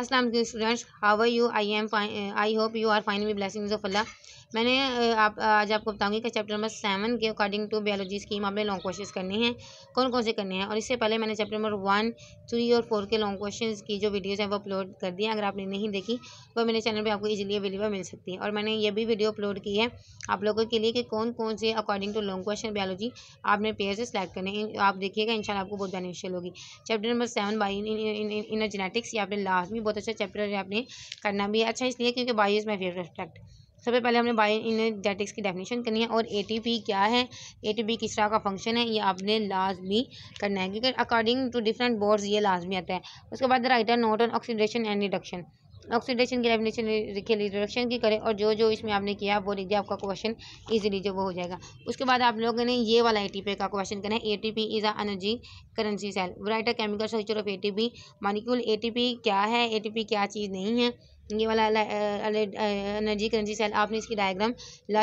असल students how are you I am I hope you are fine मी blessings of अल्लाह मैंने आप आज आपको बताऊंगी कि चैप्टर नंबर सेवन के अकॉर्डिंग टू बायोलॉजी स्कीम आपने लॉन्ग क्वेश्चन करने हैं कौन कौन से करने हैं और इससे पहले मैंने चैप्टर नंबर वन थ्री और फोर के लॉन्ग क्वेश्चन की जो वीडियोज़ हैं वो अपलोड कर दी हैं अगर आपने नहीं देखी वो तो मेरे चैनल पर आपको ईजिली अवेलेबल मिल सकती है और मैंने ये भी वीडियो अपलोड की है आप लोगों के लिए कि कौन कौन से according to long question biology आपने पेयर से सिलेक्ट करने आप देखिएगा इनशाला आपको बहुत बेनिफिशियल होगी चैप्टर नंबर सेवन बाई इन जेनेटिक्स ये आपने लास्ट में बहुत अच्छा चैप्टर है आपने करना भी अच्छा इसलिए क्योंकि bio is my favourite subject सबसे पहले हमने बायो इनर्जेटिक्स की डेफिनेशन करनी है और एटीपी क्या है एटीपी किस तरह का फंक्शन है ये आपने लाजमी करना है क्योंकि अकॉर्डिंग टू डिफरेंट बोर्ड्स ये लाजमी आता है उसके बाद write a note on oxidation and reduction oxidation की डेफिनेशन लिखे रिडक्शन की करें और जो जो इसमें आपने किया वो लिख दिया आपका क्वेश्चन इजीली जो वो हो जाएगा उसके बाद आप लोगों ने ये वाला ए का क्वेश्चन करना है P is a energy currency cell right chemical structure of A T P क्या है ए क्या चीज़ नहीं है ये वाला एनर्जी करेंसी सेल आपने इसकी डायग्राम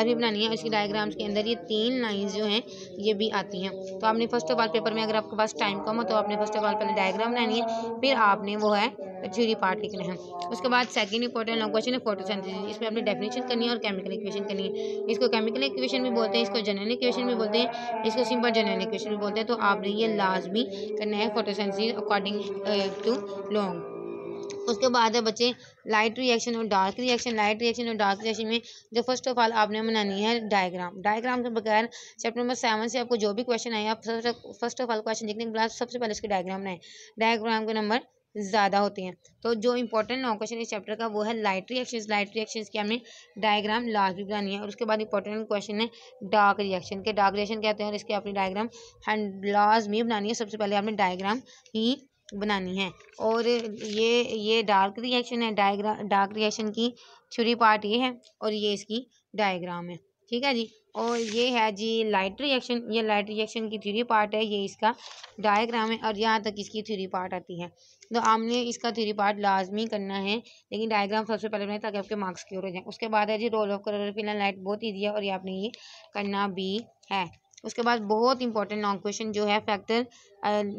भी बनानी है इसकी डायग्राम के अंदर ये तीन लाइंस जो हैं ये भी आती हैं तो आपने फर्स्ट ऑफ ऑल पेपर में अगर आपके पास टाइम कम हो तो आपने फर्स्ट ऑफ ऑल पहले डायग्राम बनानी है फिर आपने वो है थ्यूरी पार्ट लिखना है उसके बाद सेकेंड इंपॉर्टेंट लॉन्ग क्वेश्चन है फोटोसिंथेसिस इसमें आपने डेफिनेशन करनी है और केमिकल इक्वेशन करनी है इसको केमिकल इक्वेशन भी बोलते हैं इसको जनरल इक्वेशन भी बोलते हैं इसको सिंपल जनरल इक्वेशन भी बोलते हैं तो आपने ये लाजमी करना है फोटोसिंथेसिस अकॉर्डिंग टू लॉन्ग उसके बाद है बच्चे लाइट रिएक्शन और डार्क रिएक्शन लाइट रिएक्शन और डार्क रिएक्शन में जो फर्स्ट ऑफ ऑल आपने बनानी है डायग्राम डायग्राम के बगैर चैप्टर नंबर सेवन से आपको जो भी क्वेश्चन आए आप फर्स्ट ऑफ ऑल क्वेश्चन देखने के बाद सबसे पहले उसके डायग्राम बनाए डायग्राम के नंबर ज़्यादा होते हैं तो जो इंपॉर्टेंट नौ क्वेश्चन इस चैप्टर का वो है लाइट रिएक्शन लाइट रिएक्शन की हमें डायग्राम लास्ट भी बनानी है और उसके बाद इंपॉर्टेंट क्वेश्चन है डार्क रिएक्शन के डार्क रिएक्शन कहते हैं और इसके अपनी डायग्राम लास्ट भी बनानी है सबसे पहले आपने डायग्राम ही बनानी है और ये ये डार्क रिएक्शन है डायग्राम डार्क रिएक्शन की छुरी पार्ट ये है और ये इसकी डायग्राम है ठीक है जी और ये है जी लाइट रिएक्शन ये लाइट रिएक्शन की थ्री पार्ट है ये इसका डायग्राम है और यहाँ तक इसकी थ्री पार्ट आती है तो आपने इसका थ्री पार्ट लाजमी करना है लेकिन डायग्राम सबसे पहले बनाए ताकि आपके मार्क्स क्योर हो जाए उसके बाद है जी रोल ऑफ कलर फिलहाल लाइट बहुत ईजी है और ये आपने ये करना भी है उसके बाद बहुत इंपॉर्टेंट लॉन्ग क्वेश्चन जो है फैक्टर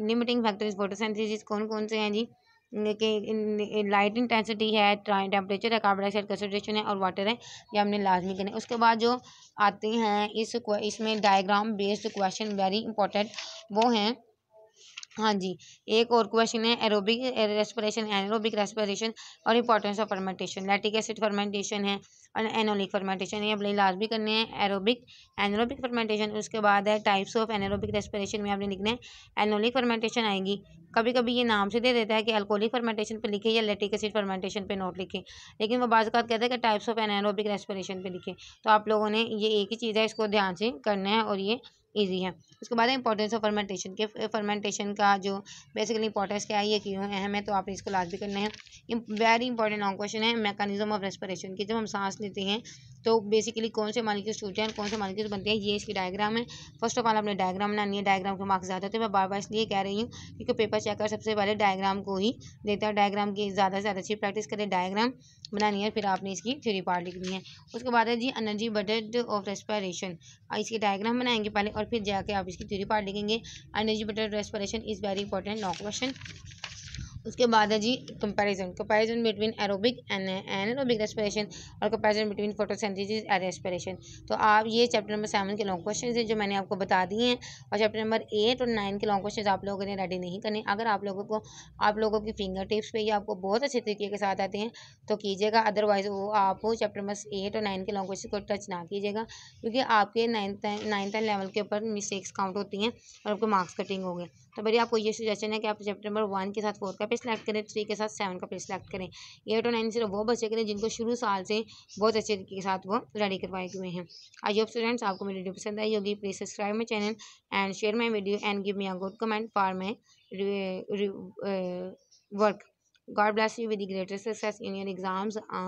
लिमिटिंग फैक्टर फोटोसेंथेसिस कौन कौन से हैं जी कि लाइट इंटेंसिटी है टेम्परेचर है कार्बन डाइऑक्साइड कंसनट्रेशन है और वाटर है ये हमने लाजमी करना है उसके बाद जो आते हैं इस इसमें diagram based question very important वो हैं हाँ जी एक और क्वेश्चन है एरोबिक रेस्पिरेशन एरोबिक रेस्पिरेशन और importance of fermentation lactic acid fermentation है और एनोलिक फर्मेंटेशन ये अपने लास्ट भी करने हैं एरोबिक एनोरोबिक फर्मेंटेशन उसके बाद है टाइप्स ऑफ एनोरोबिक रेस्पिरेशन में आपने लिखना है एनोलिक फर्मेंटेशन आएगी कभी कभी ये नाम से दे देता है कि एल्कोलिक फर्मेंटेशन पर लिखे या लेटिक एसिड फर्मेंटेशन पर नोट लिखे लेकिन वो बाज़ कहते हैं कि टाइप्स ऑफ एनारोबिक रेस्परेशन पर लिखे तो आप लोगों ने ये एक ही चीज़ है इसको ध्यान से करना है और ये ईजी है उसके बाद इंपॉर्टेंस ऑफ फर्मेंटेशन के फर्मेंटेशन eh, का जो बेसिकली इंपॉर्टेंस क्या है ये क्यों अहम है तो आपने इसको भी करना है वेरी इंपॉर्टेंट लॉन्ग क्वेश्चन है मैकानिज्म ऑफ रेस्परेशन की जब हम सांस लेते हैं तो बेसिकली कौन से मालिक्यूल्स टूटते हैं कौन से मालिक्यूल्स बनते हैं ये इसकी डायग्राम है फर्स्ट ऑफ ऑल आपने डायग्राम बनानी है डायग्राम के मार्क्स ज़्यादा होते हैं मैं बार बार इसलिए कह रही हूँ क्योंकि पेपर चेक कर सबसे पहले डायग्राम को ही देता है डायग्राम की ज़्यादा से ज़्यादा अच्छी प्रैक्टिस करें डायग्राम बनानी है फिर आपने इसकी थ्योरी पार्ट लिखनी है उसके बाद है जी एनर्जी बजट ऑफ रेस्परेशन इसकी डायग्राम बनाएंगे पहले और और फिर जाके आप इसकी थ्योरी पार्ट लिखेंगे energy budget respiration is very important now question उसके बाद है जी comparison comparison between aerobic and anaerobic respiration और comparison between photosynthesis and respiration तो आप ये चैप्टर नंबर सेवन के लॉन्ग क्वेश्चन हैं जो मैंने आपको बता दिए हैं और चैप्टर नंबर एट और नाइन के लॉन्ग क्वेश्चन आप लोगों ने रेडी नहीं करने अगर आप लोगों को आप लोगों की फिंगर टिप्स पर ही आपको बहुत अच्छे तरीके के साथ आते हैं तो कीजिएगा अदरवाइज वो आप चैप्टर नंबर एट और नाइन के लॉन्ग क्वेश्चन को टच ना कीजिएगा क्योंकि आपके नाइन्थ नाइन्थ लेवल के ऊपर मिस्टेक्स काउंट होती हैं और आपके मार्क्स कटिंग हो गए तो भैया आपको ये सजेशन है कि आप चैप्टर नंबर वन के साथ फोर का पेज सेलेक्ट करें थ्री के साथ सेवन का पेज सेलेक्ट करें एट और नाइन सिर्फ वो बच्चे करें जिनको शुरू साल से बहुत अच्छे तरीके के साथ वो रेडी करवाए हुए हैं आई होप स्टूडेंट्स आपको मेरी वीडियो पसंद आई होगी please subscribe my channel and share my video and give me a good comment for my work God bless you with greater success in your exams 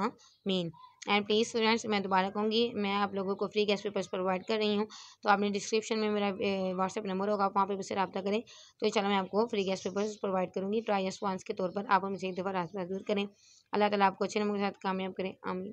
amen and please friends मैं दोबारा कहूँगी मैं आप लोगों को free guess papers provide कर रही हूँ तो आपने डिस्क्रिप्शन में मेरा व्हाट्सअप नंबर होगा आप वहाँ पर मुझसे रब्ता करें तो चलो मैं आपको फ्री गैस पेपर्स प्रोवाइड करूँगी ट्राई एस के तौर पर आप मुझे एक दफ़ा रास्ता जरूर करें अल्लाह तक आपको अच्छे नंबर के साथ कामयाब करें आमिर